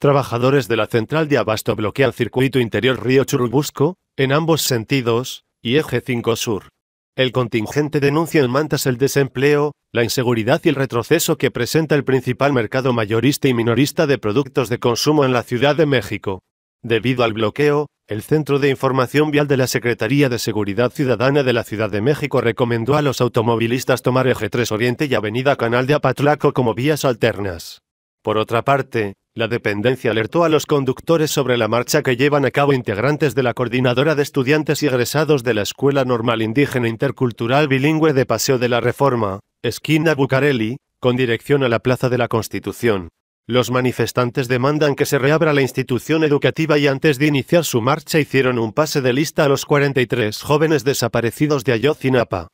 Trabajadores de la central de abasto bloquean circuito interior Río Churubusco, en ambos sentidos, y eje 5 sur. El contingente denuncia en mantas el desempleo, la inseguridad y el retroceso que presenta el principal mercado mayorista y minorista de productos de consumo en la Ciudad de México. Debido al bloqueo, el Centro de Información Vial de la Secretaría de Seguridad Ciudadana de la Ciudad de México recomendó a los automovilistas tomar Eje 3 Oriente y Avenida Canal de Apatlaco como vías alternas. Por otra parte, la dependencia alertó a los conductores sobre la marcha que llevan a cabo integrantes de la Coordinadora de Estudiantes y Egresados de la Escuela Normal Indígena Intercultural Bilingüe de Paseo de la Reforma, esquina Bucareli, con dirección a la Plaza de la Constitución. Los manifestantes demandan que se reabra la institución educativa y antes de iniciar su marcha hicieron un pase de lista a los 43 jóvenes desaparecidos de Ayotzinapa.